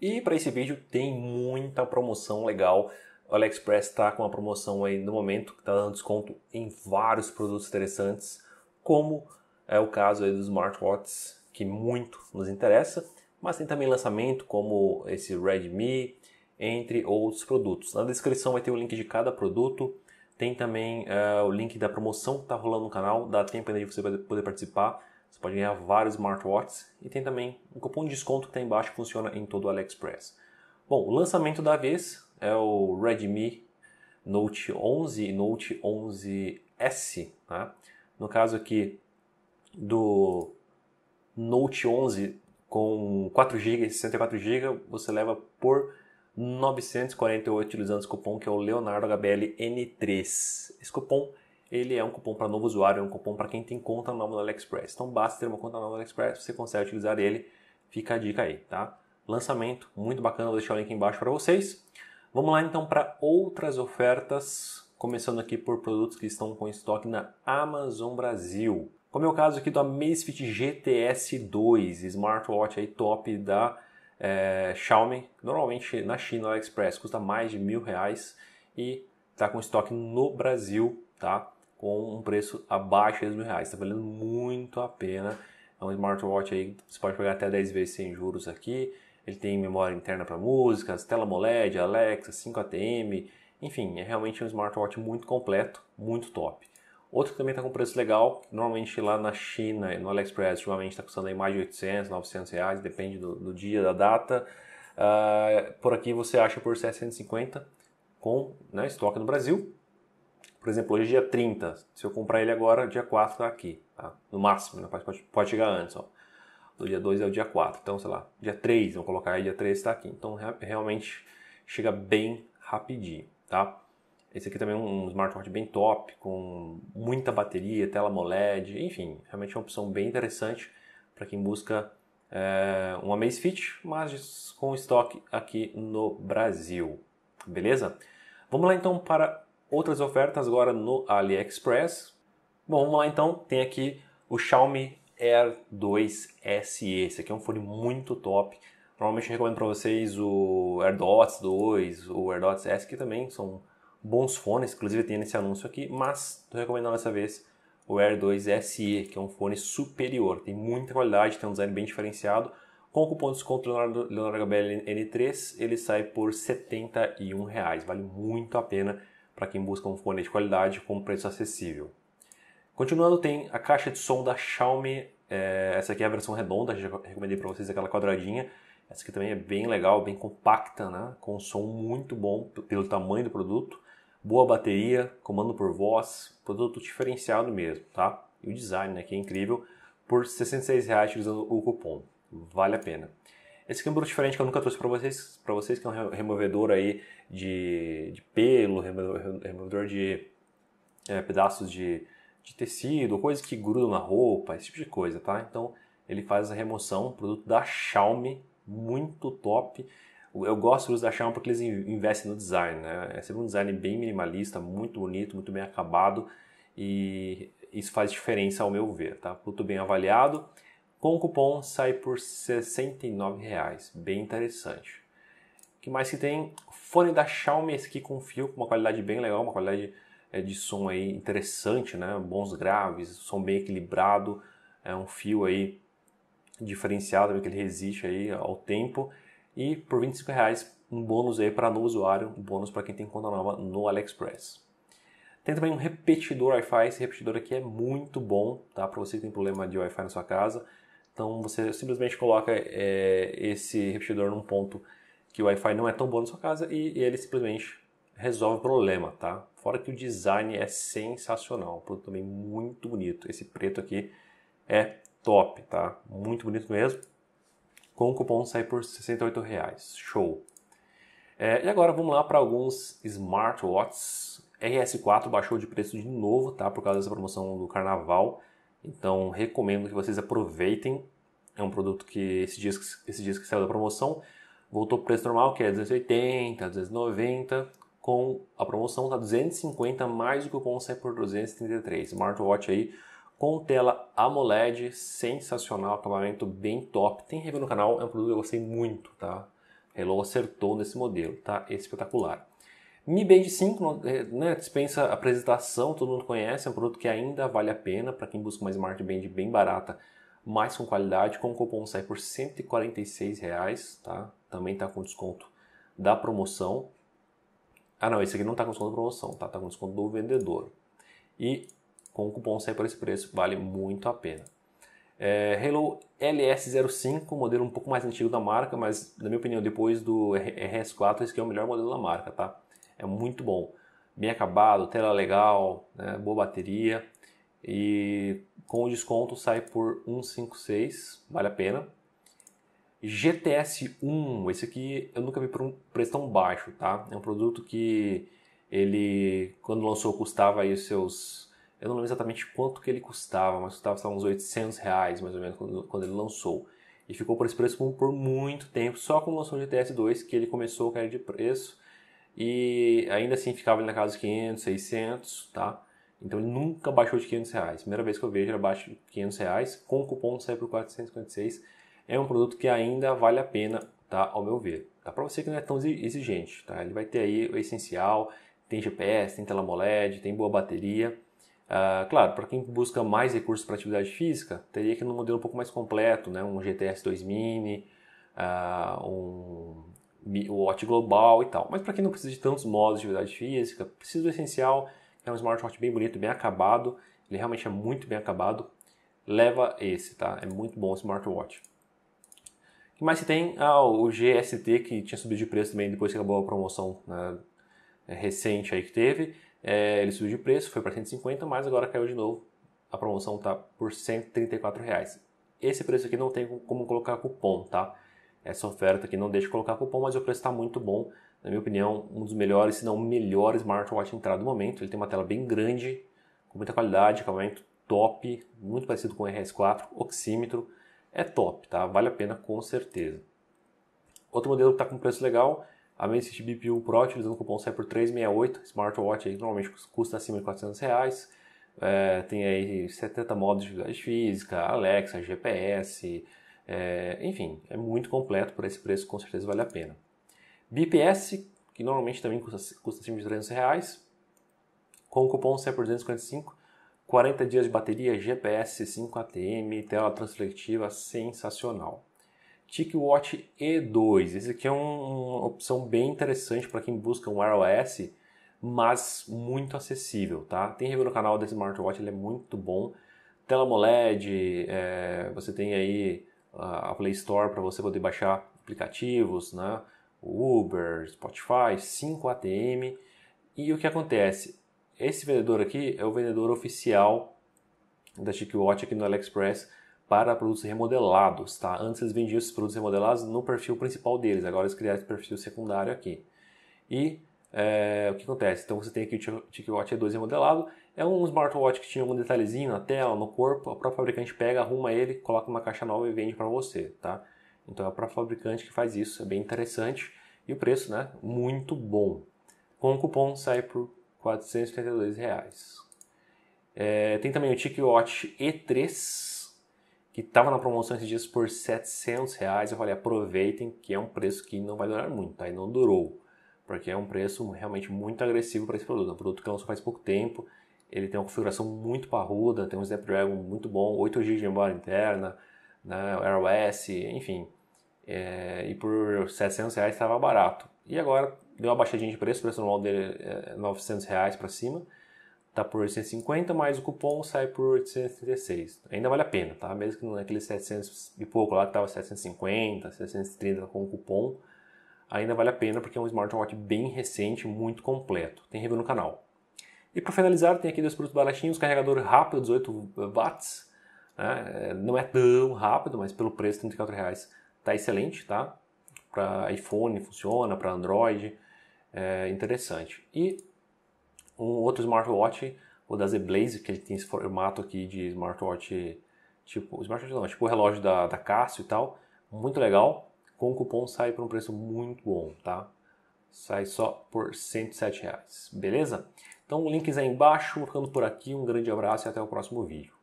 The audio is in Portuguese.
E para esse vídeo tem muita promoção legal. O AliExpress está com uma promoção aí no momento que está dando desconto em vários produtos interessantes, como é o caso aí dos smartwatches, que muito nos interessa, mas tem também lançamento como esse Redmi, entre outros produtos. Na descrição vai ter o link de cada produto, tem também eh, o link da promoção que está rolando no canal, dá tempo ainda de você poder participar. Você pode ganhar vários smartwatches e tem também um cupom de desconto que está embaixo que funciona em todo o AliExpress. Bom, o lançamento da vez é o Redmi Note 11 e Note 11S. Tá? No caso aqui do Note 11 com 4 GB e 64 GB, você leva por 948 utilizando esse cupom que é o leonardohbln 3 Esse cupom ele é um cupom para novo usuário, é um cupom para quem tem conta nova no AliExpress. Então basta ter uma conta nova no AliExpress, você consegue utilizar ele. Fica a dica aí, tá? Lançamento muito bacana, vou deixar o link embaixo para vocês. Vamos lá então para outras ofertas, começando aqui por produtos que estão com estoque na Amazon Brasil. Como é o caso aqui do Amazfit GTS 2, smartwatch aí top da é, Xiaomi, normalmente na China, AliExpress, custa mais de mil reais e está com estoque no Brasil, tá? com um preço abaixo de mil reais. Está valendo muito a pena. É um smartwatch aí que você pode pagar até 10 vezes sem juros aqui. Ele tem memória interna para músicas, tela AMOLED, Alexa, 5 ATM. Enfim, é realmente um smartwatch muito completo, muito top. Outro que também está com preço legal, normalmente lá na China, no AliExpress, ultimamente está custando aí mais de 800, 900 reais, depende do, do dia, da data. Uh, por aqui você acha por 750 com né, estoque no Brasil. Por exemplo, hoje é dia 30. Se eu comprar ele agora, dia 4 está aqui. Tá? No máximo, né? pode, pode chegar antes. Ó. Do dia 2 é o dia 4. Então, sei lá, dia 3, vou colocar aí, dia 3 está aqui. Então, realmente chega bem rapidinho, tá? Esse aqui também é um smartwatch bem top, com muita bateria, tela AMOLED, enfim, realmente é uma opção bem interessante para quem busca é, um Amazfit, mas com estoque aqui no Brasil, beleza? Vamos lá então para Outras ofertas agora no AliExpress. Bom, vamos lá então. Tem aqui o Xiaomi Air 2 SE. Esse aqui é um fone muito top. Normalmente eu recomendo para vocês o AirDots 2, o AirDots S, que também são bons fones, inclusive tem nesse anúncio aqui, mas estou recomendando dessa vez o Air 2 SE, que é um fone superior, tem muita qualidade, tem um design bem diferenciado. Com o cupom de desconto Leonardo Gabriel N3, ele sai por R$ 71, reais. vale muito a pena para quem busca um fone de qualidade com preço acessível. Continuando, tem a caixa de som da Xiaomi. É, essa aqui é a versão redonda, já recomendei para vocês aquela quadradinha. Essa aqui também é bem legal, bem compacta, né? com um som muito bom pelo tamanho do produto. Boa bateria, comando por voz, produto diferenciado mesmo, tá? E o design né, que é incrível, por R$ reais utilizando o cupom. Vale a pena. Esse aqui é um produto diferente que eu nunca trouxe para vocês, para vocês que é um removedor aí de, de pelo, removedor de é, pedaços de, de tecido, coisas que grudam na roupa, esse tipo de coisa, tá? Então ele faz a remoção, produto da Xiaomi, muito top. Eu gosto dos da Xiaomi porque eles investem no design, né? É sempre um design bem minimalista, muito bonito, muito bem acabado e isso faz diferença ao meu ver, tá? Produto bem avaliado. Com o cupom sai por R$ 69,00, bem interessante. O que mais que tem? Fone da Xiaomi, esse aqui com fio, com uma qualidade bem legal, uma qualidade é, de som aí interessante, né? Bons graves, som bem equilibrado, é um fio aí diferenciado, que ele resiste aí ao tempo. E por R$ reais um bônus aí para novo usuário, um bônus para quem tem conta nova no AliExpress. Tem também um repetidor Wi-Fi, esse repetidor aqui é muito bom, tá? Para você que tem problema de Wi-Fi na sua casa, então você simplesmente coloca é, esse repetidor num ponto que o Wi-Fi não é tão bom na sua casa e, e ele simplesmente resolve o problema, tá? Fora que o design é sensacional, um produto também muito bonito. Esse preto aqui é top, tá? Muito bonito mesmo. Com o cupom sai por 68 reais. Show. É, e agora vamos lá para alguns smartwatches. RS4 baixou de preço de novo, tá? Por causa dessa promoção do carnaval. Então recomendo que vocês aproveitem é um produto que esses dias, esses dias que saiu da promoção voltou para o preço normal, que é 280, 290. Com a promoção está 250 mais o cupom sai por 233. Smartwatch aí com tela AMOLED, sensacional, acabamento bem top. Tem review no canal, é um produto que eu gostei muito, tá? Hello acertou nesse modelo, tá? Espetacular. Mi Band 5, eh, né, dispensa apresentação, todo mundo conhece, é um produto que ainda vale a pena para quem busca uma Smart Band bem barata mais com qualidade. Com o cupom sai por 146 reais tá? Também tá com desconto da promoção. Ah, não, esse aqui não tá com desconto da promoção, tá? Tá com desconto do vendedor. E com o cupom sai por esse preço, vale muito a pena. É, LS05, modelo um pouco mais antigo da marca, mas na minha opinião, depois do RS4, esse aqui é o melhor modelo da marca, tá? É muito bom. Bem acabado, tela legal, né? boa bateria. E com o desconto sai por 156, vale a pena. GTS 1, esse aqui eu nunca vi por um preço tão baixo, tá? É um produto que ele, quando lançou, custava aí os seus... Eu não lembro exatamente quanto que ele custava, mas custava uns 800 reais, mais ou menos, quando, quando ele lançou. E ficou por esse preço por, muito tempo, só com o lançamento do GTS 2 que ele começou a cair de preço. E ainda assim ficava na casa dos 500, 600, tá? Então ele nunca baixou de 500 reais. Primeira vez que eu vejo ele abaixo de 500 reais, com o cupom sai por 456. É um produto que ainda vale a pena, tá? Ao meu ver. Tá? Para você que não é tão exigente, tá? Ele vai ter aí o essencial, tem GPS, tem tela AMOLED, tem boa bateria. Ah, claro, para quem busca mais recursos para atividade física, teria que ir num modelo um pouco mais completo, né? Um GTS 2 Mini, ah, um o Watch Global e tal. Mas para quem não precisa de tantos modos de atividade física, precisa do essencial é um smartwatch bem bonito, bem acabado. Ele realmente é muito bem acabado. Leva esse, tá? É muito bom o smartwatch. O que mais se tem? Ah, o GST, que tinha subido de preço também depois que acabou a promoção né, é, recente aí que teve. É, ele subiu de preço, foi para 150, mas agora caiu de novo. A promoção tá por 134 reais. Esse preço aqui não tem como colocar cupom, tá? Essa oferta aqui não deixa de colocar cupom, mas o preço está muito bom na minha opinião, um dos melhores, se não o melhor smartwatch entrado no momento. Ele tem uma tela bem grande, com muita qualidade, acabamento top, muito parecido com o RS4, oxímetro, é top, tá? Vale a pena com certeza. Outro modelo que está com preço legal, a Mensity BPU Pro, utilizando o cupom sai por 368, smartwatch aí normalmente custa acima de 400 reais, é, tem aí 70 modos de atividade física, Alexa, GPS, é, enfim, é muito completo por esse preço, com certeza vale a pena. BPS, que normalmente também custa, custa acima de 300 reais, com o cupom cepor por 245, 40 dias de bateria, GPS 5 ATM, tela transflectiva, sensacional. TicWatch E2, esse aqui é um, uma opção bem interessante para quem busca um iOS, mas muito acessível, tá? Tem review no canal desse smartwatch, ele é muito bom. Tela AMOLED, é, você tem aí a Play Store para você poder baixar aplicativos, né? Uber, Spotify, 5 ATM. E o que acontece? Esse vendedor aqui é o vendedor oficial da Chickwatch aqui no AliExpress para produtos remodelados, tá? Antes eles vendiam esses produtos remodelados no perfil principal deles, agora eles criaram esse perfil secundário aqui. E é, o que acontece? Então você tem aqui o TicWatch E2 remodelado, é um smartwatch que tinha algum detalhezinho na tela, no corpo, o próprio fabricante pega, arruma ele, coloca uma caixa nova e vende para você, tá? Então é para fabricante que faz isso, é bem interessante. E o preço, né? Muito bom. Com o cupom sai por R$ 432,00. É, tem também o TicWatch E3, que estava na promoção esses dias por R$ 700. Reais. Eu falei, aproveitem, que é um preço que não vai durar muito, tá? E não durou, porque é um preço realmente muito agressivo para esse produto. É um produto que lançou faz pouco tempo, ele tem uma configuração muito parruda, tem um Snapdragon muito bom, 8 GB de memória interna, né, iOS, enfim. É, e por 700 reais estava barato. E agora deu uma baixadinha de preço, o preço normal dele é 900 é reais para cima. Tá por 850, mas o cupom sai por 836. Ainda vale a pena, tá? Mesmo que não é aqueles 700 e pouco lá que tava 750, 730 com o cupom, ainda vale a pena porque é um smartwatch bem recente, muito completo. Tem review no canal. E para finalizar, tem aqui dois produtos baratinhos, carregador rápido, 18 watts. Né? É, não é tão rápido, mas pelo preço, R$ reais tá excelente, tá? Para iPhone funciona, para Android, é interessante. E um outro smartwatch, o da Zblaze, que ele tem esse formato aqui de smartwatch, tipo, smartwatch não, tipo o relógio da, da Casio e tal, muito legal. Com o cupom sai por um preço muito bom, tá? Sai só por 107 reais, beleza? Então, links aí embaixo, ficando por aqui, um grande abraço e até o próximo vídeo.